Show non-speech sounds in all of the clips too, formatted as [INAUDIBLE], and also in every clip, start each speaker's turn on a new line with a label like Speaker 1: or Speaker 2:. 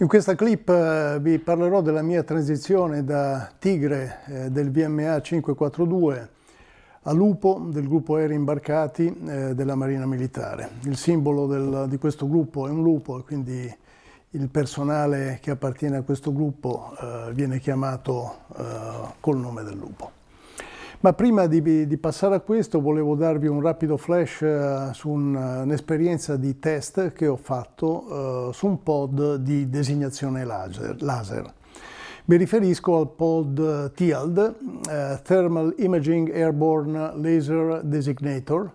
Speaker 1: In questa clip eh, vi parlerò della mia transizione da Tigre eh, del VMA 542 a Lupo del gruppo aerei imbarcati eh, della Marina Militare. Il simbolo del, di questo gruppo è un lupo e quindi il personale che appartiene a questo gruppo viene chiamato col nome del lupo. Ma prima di, di, passare a questo volevo darvi un rapido flash eh, su eh, un'esperienza di test che ho fatto eh, su un pod di designazione laser. laser. Mi riferisco al pod eh, TIALD, eh, Thermal Imaging Airborne Laser Designator,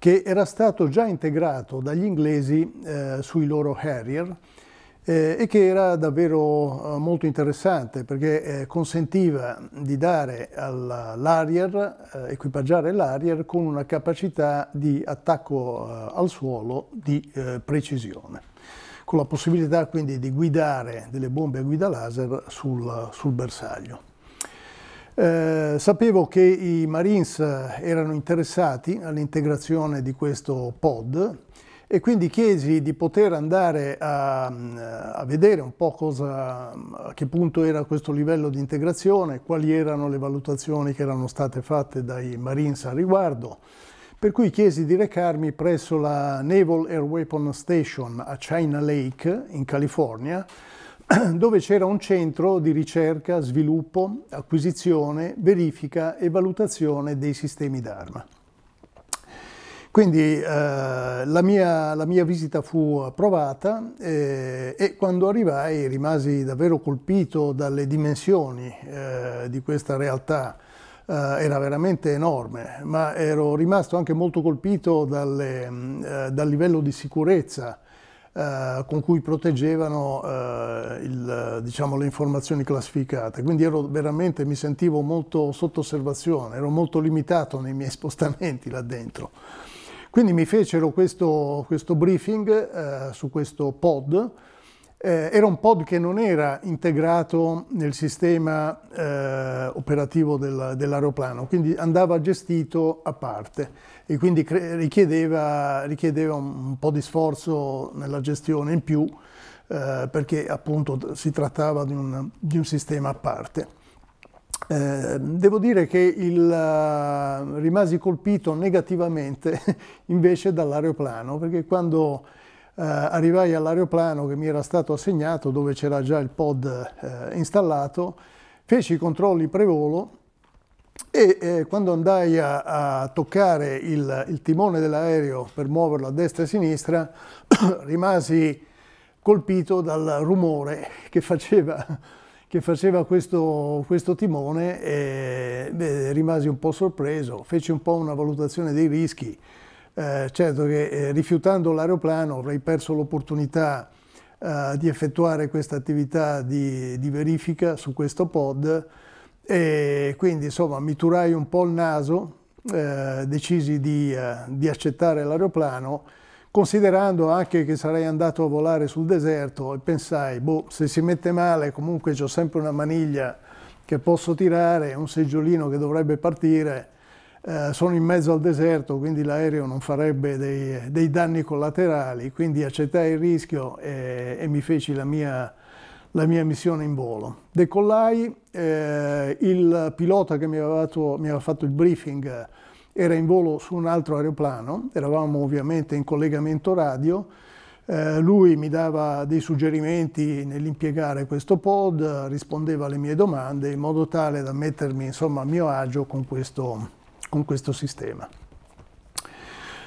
Speaker 1: che era stato già integrato dagli inglesi eh, sui loro Harrier eh, e che era davvero eh, molto interessante perché eh, consentiva di dare all'Arier, eh, equipaggiare l'Arier con una capacità di attacco al suolo di precisione con la possibilità quindi di guidare delle bombe a guida laser sul, sul bersaglio. Eh, sapevo che i Marines erano interessati all'integrazione di questo pod e quindi chiesi di poter andare a, a vedere un po' cosa, a che punto era questo livello di integrazione, quali erano le valutazioni che erano state fatte dai Marines a riguardo, per cui chiesi di recarmi presso la Naval Air Weapon Station a China Lake in California, [CLEARS THROAT] dove c'era un centro di ricerca, sviluppo, acquisizione, verifica e valutazione dei sistemi d'arma. Quindi eh, la, mia, la, mia, visita fu approvata eh, e quando arrivai rimasi davvero colpito dalle dimensioni eh, di questa realtà. Eh, era veramente enorme, ma ero rimasto anche molto colpito dalle, eh, dal livello di sicurezza eh, con cui proteggevano il, diciamo, le informazioni classificate. Quindi ero veramente, mi sentivo molto sotto osservazione, ero molto limitato nei miei [LAUGHS] spostamenti là dentro. Quindi mi fecero questo, questo briefing eh, su questo pod, eh, era un pod che non era integrato nel sistema eh, operativo del, dell'aeroplano, quindi andava gestito a parte e quindi richiedeva, richiedeva un, un po' di sforzo nella gestione in più eh, perché appunto si trattava di un, di un sistema a parte. Ehm, devo dire che il, eh, rimasi colpito negativamente [LAUGHS] invece dall'aeroplano, perché quando eh, arrivai all'aeroplano che mi era stato assegnato, dove c'era già il pod eh, installato, feci i controlli prevolo e eh, quando andai a, a toccare il, il timone dell'aereo per muoverlo a destra e a sinistra, [CLEARS THROAT] rimasi colpito dal rumore che faceva che faceva questo, questo timone e beh, rimasi un po' sorpreso, feci un po' una valutazione dei rischi, eh, certo che eh, rifiutando l'aeroplano avrei perso l'opportunità eh, di effettuare questa attività di, di, verifica su questo pod e quindi insomma mi turai un po' il naso, eh, decisi di, eh, di accettare l'aeroplano considerando anche che sarei andato a volare sul deserto e pensai, boh, se si mette male comunque ho sempre una maniglia che posso tirare, un seggiolino che dovrebbe partire, eh, sono in mezzo al deserto, quindi l'aereo non farebbe dei, dei, danni collaterali, quindi accettai il rischio e, e mi feci la mia, la mia, missione in volo. Decollai, eh, il pilota che mi aveva, fatto, mi aveva fatto il briefing era in volo su un altro aeroplano, eravamo ovviamente in collegamento radio, eh, lui mi dava dei suggerimenti nell'impiegare questo pod, rispondeva alle mie domande in modo tale da mettermi insomma, a mio agio con questo, con questo sistema.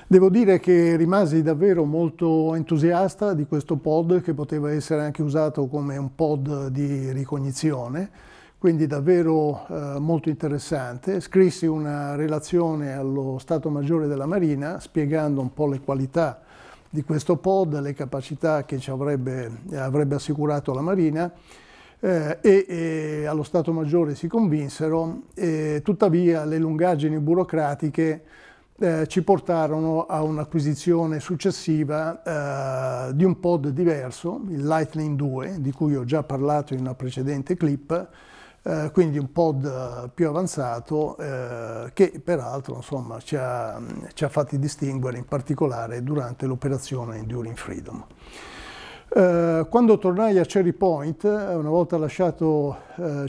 Speaker 1: Devo dire che rimasi davvero molto entusiasta di questo pod che poteva essere anche usato come un pod di ricognizione quindi davvero eh, molto interessante. Scrissi una relazione allo Stato Maggiore della Marina spiegando un po' le qualità di questo pod, le capacità che ci avrebbe, eh, avrebbe assicurato la Marina eh, e, e, allo Stato Maggiore si convinsero, e, tuttavia le lungaggini burocratiche eh, ci portarono a un'acquisizione successiva eh, di un pod diverso, il Lightning 2, di cui ho già parlato in una precedente clip, eh, quindi un pod eh, più avanzato eh, che peraltro insomma, ci, ha, ci, ha, fatti distinguere in particolare durante l'operazione Enduring Freedom. Eh, quando tornai a Cherry Point, una volta lasciato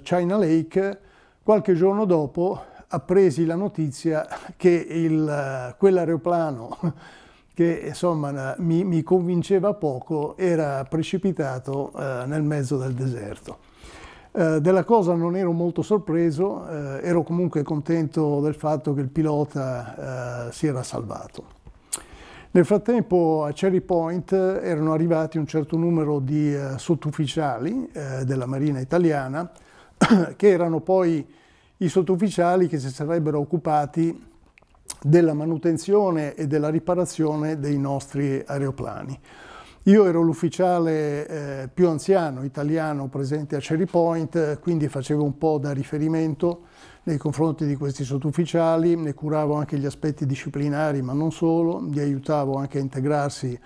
Speaker 1: China Lake, qualche giorno dopo appresi la notizia che quell'aeroplano [LAUGHS] che insomma mi, mi, convinceva poco era precipitato nel mezzo del deserto. Eh, della cosa non ero molto sorpreso, eh, ero comunque contento del fatto che il pilota eh, si era salvato. Nel frattempo a Cherry Point eh, erano arrivati un certo numero di eh, sottufficiali della Marina italiana, [COUGHS] che erano poi i sottufficiali che si sarebbero occupati della manutenzione e della riparazione dei nostri aeroplani. Io ero l'ufficiale eh, più anziano italiano presente a Cherry Point, quindi facevo un po' da riferimento nei confronti di questi sottufficiali, ne curavo anche gli aspetti disciplinari, ma non solo, li aiutavo anche a integrarsi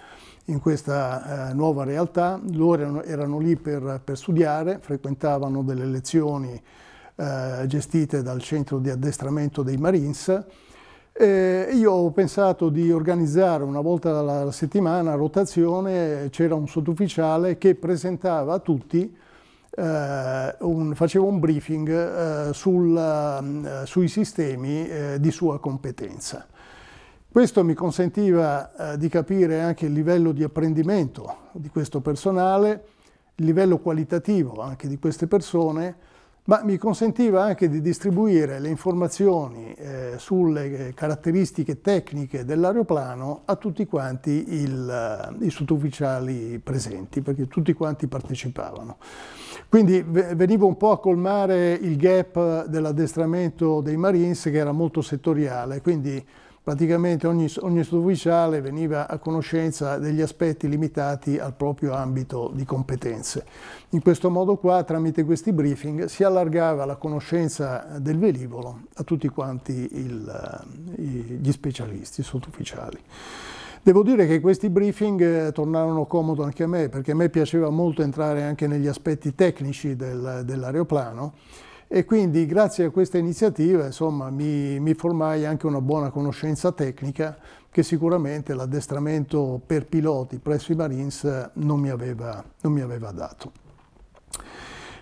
Speaker 1: in questa eh, nuova realtà. Loro erano, erano lì per, per, studiare, frequentavano delle lezioni eh, gestite dal centro di addestramento dei Marines, eh, io ho pensato di organizzare una volta alla settimana, a rotazione, c'era un sottufficiale che presentava a tutti, eh, un, faceva un briefing eh, sul, eh, sui sistemi eh, di sua competenza. Questo mi consentiva eh, di capire anche il livello di apprendimento di questo personale, il livello qualitativo anche di queste persone, ma mi consentiva anche di distribuire le informazioni eh, sulle eh, caratteristiche tecniche dell'aeroplano a tutti quanti il, eh, i sottufficiali presenti, perché tutti quanti partecipavano. Quindi venivo un po' a colmare il gap dell'addestramento dei Marines, che era molto settoriale, quindi praticamente ogni, ogni istituto ufficiale veniva a conoscenza degli aspetti limitati al proprio ambito di competenze. In questo modo qua, tramite questi briefing, si allargava la conoscenza del velivolo a tutti quanti il, eh, gli specialisti, i sottufficiali. Devo dire che questi briefing eh, tornarono comodo anche a me, perché a me piaceva molto entrare anche negli aspetti tecnici del, dell'aeroplano, e quindi grazie a questa iniziativa insomma, mi, mi, formai anche una buona conoscenza tecnica che sicuramente l'addestramento per piloti presso i Marines eh, non mi aveva, non mi aveva dato.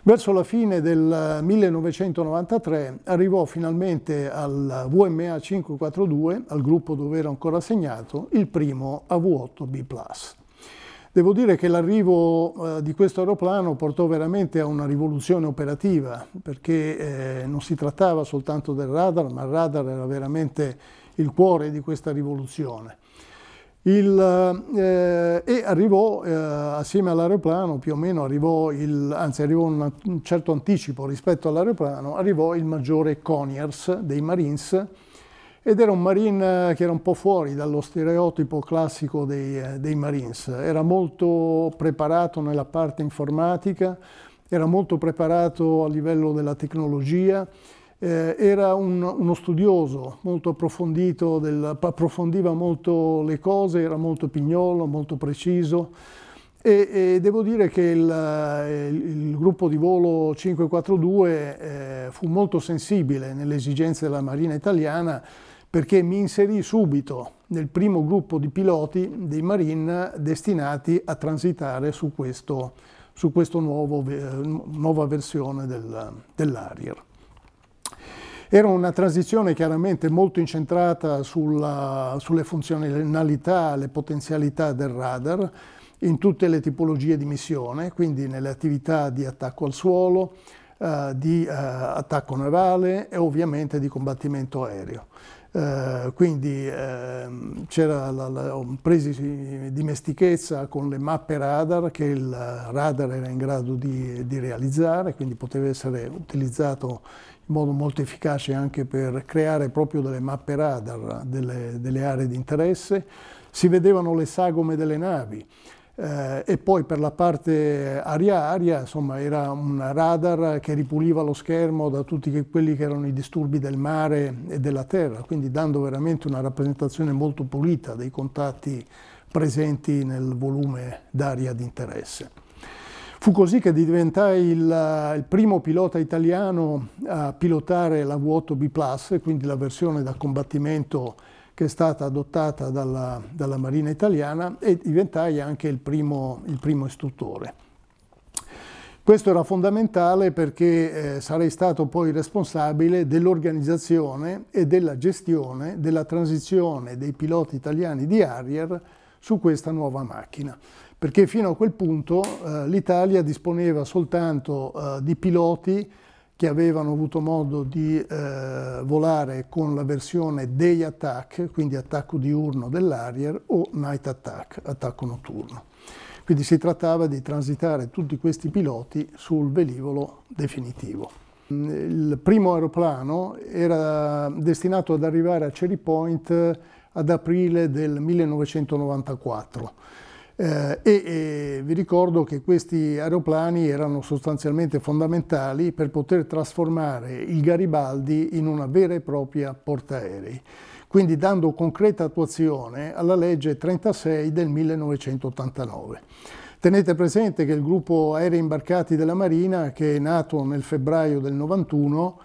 Speaker 1: Verso la fine del 1993 arrivò finalmente al VMA 542, al gruppo dove era ancora assegnato, il primo AV8B+. Devo dire che l'arrivo eh, di questo aeroplano portò veramente a una rivoluzione operativa, perché eh, non si trattava soltanto del radar, ma il radar era veramente il cuore di questa rivoluzione. Il, eh, e arrivò eh, assieme all'aeroplano, più o meno arrivò, il, anzi arrivò un, certo anticipo rispetto all'aeroplano, arrivò il maggiore Conyers dei Marines, ed era un Marine eh, che era un po' fuori dallo stereotipo classico dei, eh, dei Marines, era molto preparato nella parte informatica, era molto preparato a livello della tecnologia, eh, era un, uno studioso molto approfondito, del, approfondiva molto le cose, era molto pignolo, molto preciso e, e devo dire che il, eh, il, il, gruppo di volo 542 eh, fu molto sensibile nelle esigenze della Marina italiana perché mi inserì subito nel primo gruppo di piloti dei Marine destinati a transitare su questa nuova versione del, dell'Arier. Era una transizione chiaramente molto incentrata sulla, sulle funzionalità, le potenzialità del radar in tutte le tipologie di missione, quindi nelle attività di attacco al suolo, eh, di eh, attacco navale e ovviamente di combattimento aereo. Eh, quindi ehm, c'era la, presi dimestichezza con le mappe radar che il radar era in grado di, di, realizzare, quindi poteva essere utilizzato in modo molto efficace anche per creare proprio delle mappe radar delle, delle aree di interesse. Si vedevano le sagome delle navi, eh, e poi per la parte aria-aria insomma era un radar che ripuliva lo schermo da tutti quelli che erano i disturbi del mare e della terra, quindi dando veramente una rappresentazione molto pulita dei contatti presenti nel volume d'aria di interesse. Fu così che diventai il, il, primo pilota italiano a pilotare la V8B Plus, quindi la versione da combattimento che è stata adottata dalla, dalla Marina italiana e diventai anche il primo, il primo istruttore. Questo era fondamentale perché eh, sarei stato poi responsabile dell'organizzazione e della gestione della transizione dei piloti italiani di Harrier su questa nuova macchina. Perché fino a quel punto eh, l'Italia disponeva soltanto eh, di piloti che avevano avuto modo di eh, volare con la versione Day Attack, quindi attacco diurno dell'Arier, o Night Attack, attacco notturno. Quindi si trattava di transitare tutti questi piloti sul velivolo definitivo. Il primo aeroplano era destinato ad arrivare a Cherry Point ad aprile del 1994 eh, e, e, vi ricordo che questi aeroplani erano sostanzialmente fondamentali per poter trasformare il Garibaldi in una vera e propria portaerei, quindi dando concreta attuazione alla legge 36 del 1989. Tenete presente che il gruppo aerei imbarcati della Marina, che è nato nel febbraio del 91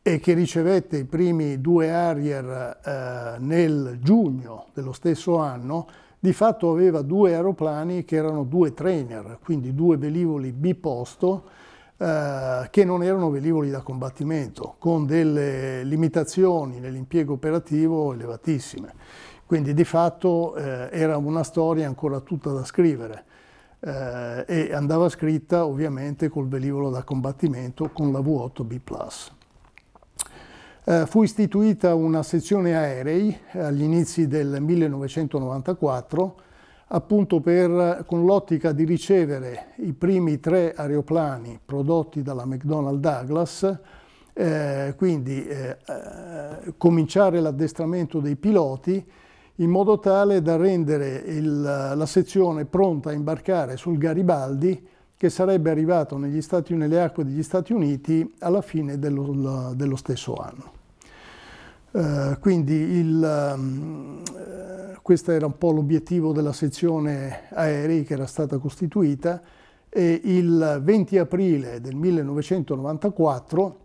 Speaker 1: e che ricevette i primi due Harrier eh, nel giugno dello stesso anno, di fatto aveva due aeroplani che erano due trainer, quindi due velivoli biposto eh, che non erano velivoli da combattimento, con delle limitazioni nell'impiego operativo elevatissime. Quindi di fatto eh, era una storia ancora tutta da scrivere eh, e andava scritta ovviamente col velivolo da combattimento con la V8B eh, fu istituita una sezione aerei eh, agli inizi del 1994 appunto per, con l'ottica di ricevere i primi tre aeroplani prodotti dalla McDonnell Douglas, eh, quindi eh, eh, cominciare l'addestramento dei piloti in modo tale da rendere il, la sezione pronta a imbarcare sul Garibaldi che sarebbe arrivato Stati, nelle acque degli Stati Uniti alla fine dello, dello stesso anno. Eh, quindi il, ehm, eh, questo era un po' l'obiettivo della sezione aerei che era stata costituita e il 20 aprile del 1994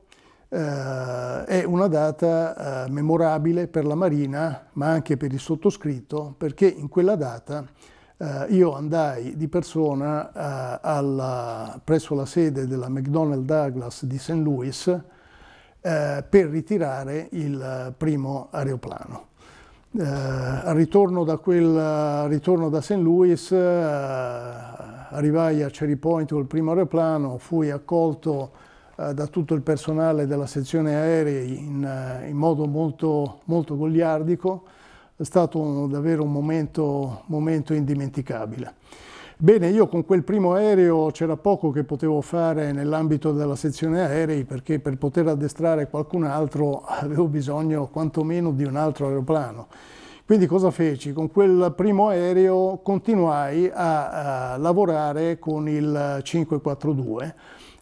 Speaker 1: eh, è una data eh, memorabile per la Marina ma anche per il sottoscritto perché in quella data eh, io andai di persona eh, alla, presso la sede della McDonnell Douglas di St. Louis eh, per ritirare il primo aeroplano. Eh, al ritorno da, quel, ritorno da St. Louis eh, arrivai a Cherry Point col primo aeroplano, fui accolto eh, da tutto il personale della sezione aerei in, eh, in modo molto, molto goliardico, è stato un, davvero un momento, momento indimenticabile. Bene, io con quel primo aereo c'era poco che potevo fare nell'ambito della sezione aerei perché per poter addestrare qualcun altro [LAUGHS] avevo bisogno quantomeno di un altro aeroplano. Quindi cosa feci? Con quel primo aereo continuai a, a lavorare con il 542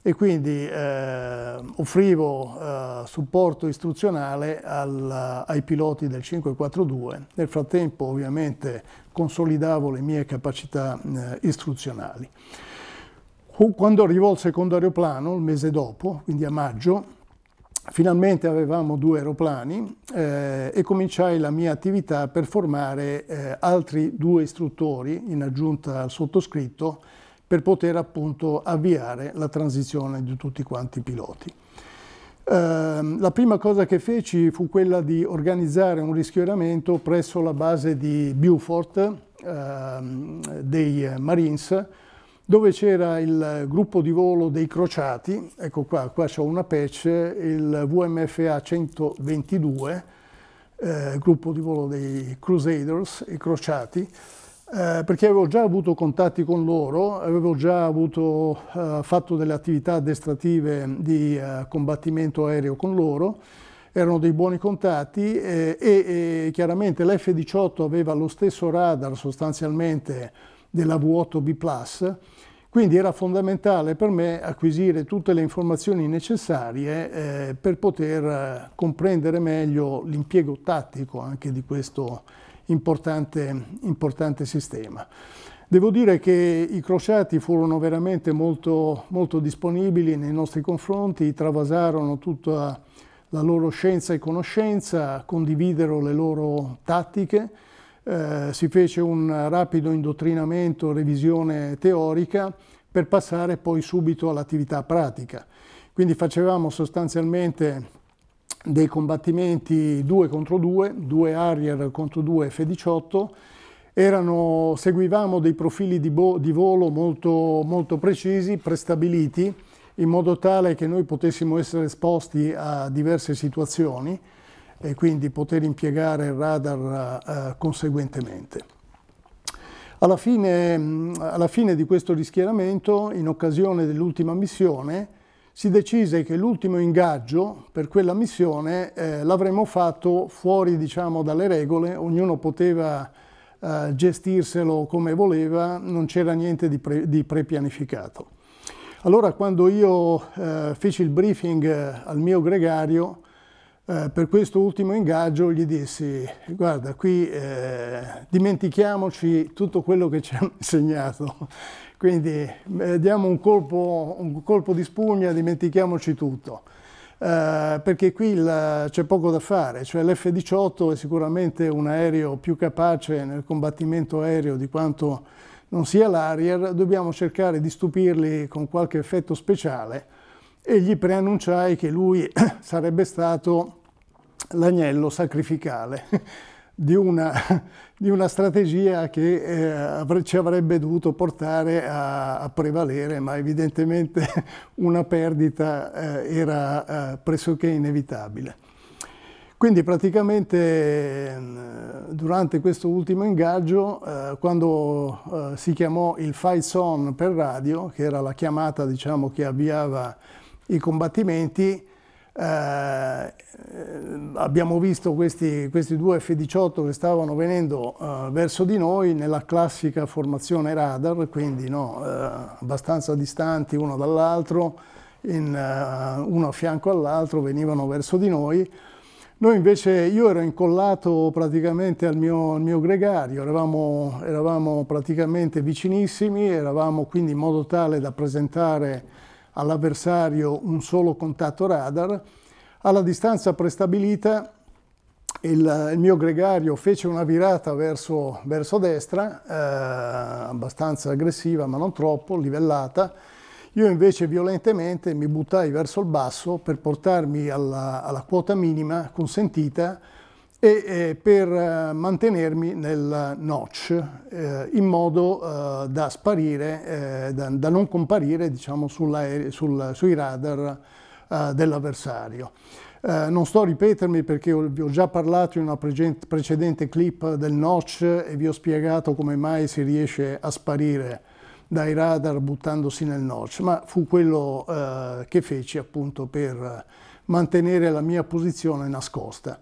Speaker 1: e quindi eh, offrivo eh, supporto istruzionale al, ai piloti del 542. Nel frattempo ovviamente consolidavo le mie capacità eh, istruzionali. Quando arrivò il secondo aeroplano, il mese dopo, quindi a maggio, Finalmente avevamo due aeroplani eh, e cominciai la mia attività per formare eh, altri due istruttori in aggiunta al sottoscritto per poter appunto avviare la transizione di tutti quanti i piloti. Eh, la prima cosa che feci fu quella di organizzare un rischieramento presso la base di Beaufort eh, dei Marines, dove c'era il gruppo di volo dei crociati, ecco qua, qua c'ho una patch, il VMFA 122, eh, gruppo di volo dei Crusaders, i crociati, eh, perché avevo già avuto contatti con loro, avevo già avuto, eh, fatto delle attività addestrative di eh, combattimento aereo con loro, erano dei buoni contatti eh, e, e chiaramente l'F-18 aveva lo stesso radar sostanzialmente della V8 B+, quindi era fondamentale per me acquisire tutte le informazioni necessarie eh, per poter eh, comprendere meglio l'impiego tattico anche di questo importante, importante sistema. Devo dire che i crociati furono veramente molto, molto disponibili nei nostri confronti, travasarono tutta la loro scienza e conoscenza, condividero le loro tattiche, eh, si fece un rapido indottrinamento, revisione teorica per passare poi subito all'attività pratica. Quindi facevamo sostanzialmente dei combattimenti 2 contro 2, 2 Harrier contro 2 F-18, erano, seguivamo dei profili di, di volo molto, molto, precisi, prestabiliti, in modo tale che noi potessimo essere esposti a diverse situazioni e quindi poter impiegare il radar eh, conseguentemente. Alla fine, alla fine di questo rischieramento, in occasione dell'ultima missione, si decise che l'ultimo ingaggio per quella missione eh, l'avremmo fatto fuori diciamo, dalle regole, ognuno poteva eh, gestirselo come voleva, non c'era niente di, pre di prepianificato. Allora quando io eh, feci il briefing eh, al mio gregario, eh, per questo ultimo ingaggio gli dissi guarda qui eh, dimentichiamoci tutto quello che ci hanno insegnato quindi eh, diamo un colpo, un colpo di spugna, dimentichiamoci tutto. Eh, perché qui c'è poco da fare, cioè l'F-18 è sicuramente un aereo più capace nel combattimento aereo di quanto non sia l'Arier, dobbiamo cercare di stupirli con qualche effetto speciale e gli preannunciai che lui [COUGHS] sarebbe stato l'agnello sacrificale di una, [LAUGHS] di una strategia che eh, ci avrebbe dovuto portare a, a, prevalere, ma evidentemente [LAUGHS] una perdita eh, era eh, pressoché inevitabile. Quindi praticamente ehm, durante questo ultimo ingaggio, eh, quando eh, si chiamò il fight zone per radio, che era la chiamata diciamo, che avviava i combattimenti, eh, eh, abbiamo visto questi, questi, due F-18 che stavano venendo eh, verso di noi nella classica formazione radar, quindi no, eh, abbastanza distanti uno dall'altro, eh, uno a fianco all'altro, venivano verso di noi. Noi invece, io ero incollato praticamente al mio, al mio gregario, eravamo, eravamo praticamente vicinissimi, eravamo quindi in modo tale da presentare all'avversario un solo contatto radar. Alla distanza prestabilita il, il mio gregario fece una virata verso, verso destra, eh, abbastanza aggressiva ma non troppo, livellata, io invece violentemente mi buttai verso il basso per portarmi alla, alla quota minima consentita e eh, per mantenermi nel notch eh, in modo eh, da sparire, eh, da, da, non comparire diciamo, sul, sui radar eh, dell'avversario. Eh, non sto a ripetermi perché vi ho già parlato in una precedente clip del notch e vi ho spiegato come mai si riesce a sparire dai radar buttandosi nel notch, ma fu quello che feci appunto per mantenere la mia posizione nascosta.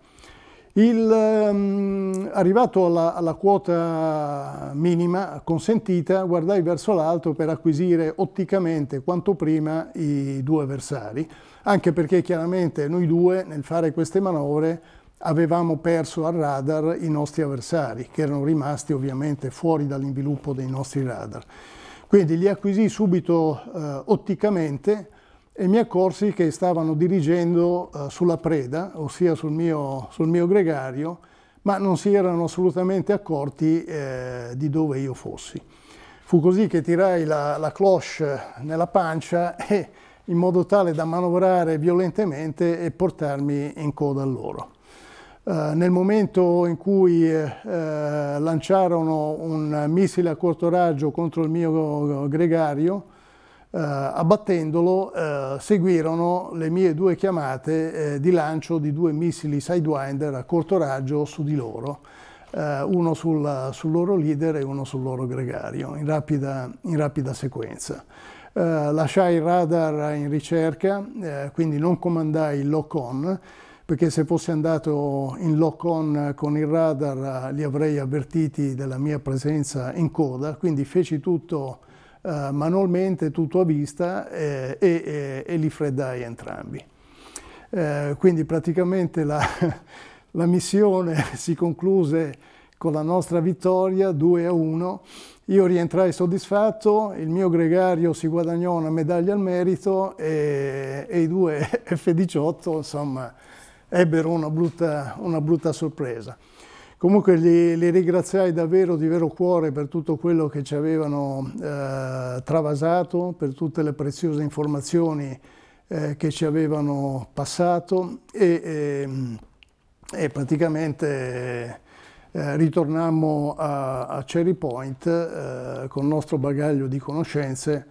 Speaker 1: Il, um, arrivato alla, alla, quota minima consentita, guardai verso l'alto per acquisire otticamente quanto prima i due avversari, anche perché chiaramente noi due nel fare queste manovre avevamo perso al radar i nostri avversari, che erano rimasti ovviamente fuori dall'inviluppo dei nostri radar. Quindi li acquisì subito eh, otticamente, e mi accorsi che stavano dirigendo eh, sulla preda, ossia sul mio, sul mio, gregario, ma non si erano assolutamente accorti eh, di dove io fossi. Fu così che tirai la, la cloche nella pancia e, in modo tale da manovrare violentemente e portarmi in coda a loro. Eh, nel momento in cui eh, eh, lanciarono un missile a corto raggio contro il mio gregario, eh, abbattendolo eh, seguirono le mie due chiamate eh, di lancio di due missili Sidewinder a corto raggio su di loro uno sul, sul, loro leader e uno sul loro gregario, in rapida, in rapida sequenza. Eh, lasciai il radar in ricerca, eh, quindi non comandai il lock-on, perché se fossi andato in lock-on con il radar li avrei avvertiti della mia presenza in coda, quindi feci tutto eh, manualmente, tutto a vista eh, e, e, li freddai entrambi. Eh, quindi praticamente la, [LAUGHS] la, missione [LAUGHS] si concluse con la nostra vittoria 2 a 1. Io rientrai soddisfatto, il mio gregario si guadagnò una medaglia al merito e, e i due [LAUGHS] F-18 insomma ebbero una brutta, una brutta sorpresa. Comunque li, li, ringraziai davvero di vero cuore per tutto quello che ci avevano eh, travasato, per tutte le preziose informazioni eh, che ci avevano passato e, e, ehm, e praticamente eh, ritornammo a, a, Cherry Point eh, con il nostro bagaglio di conoscenze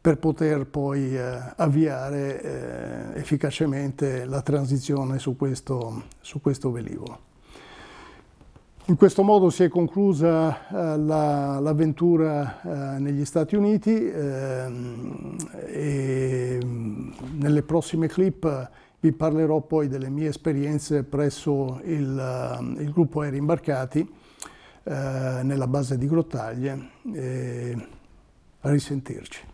Speaker 1: per poter poi eh, avviare eh, efficacemente la transizione su questo, su questo velivolo. In questo modo si è conclusa eh, l'avventura la, eh, negli Stati Uniti ehm, e mm, nelle prossime clip eh, vi parlerò poi delle mie esperienze presso il, eh, il gruppo aerei imbarcati eh, nella base di Grottaglie. a risentirci.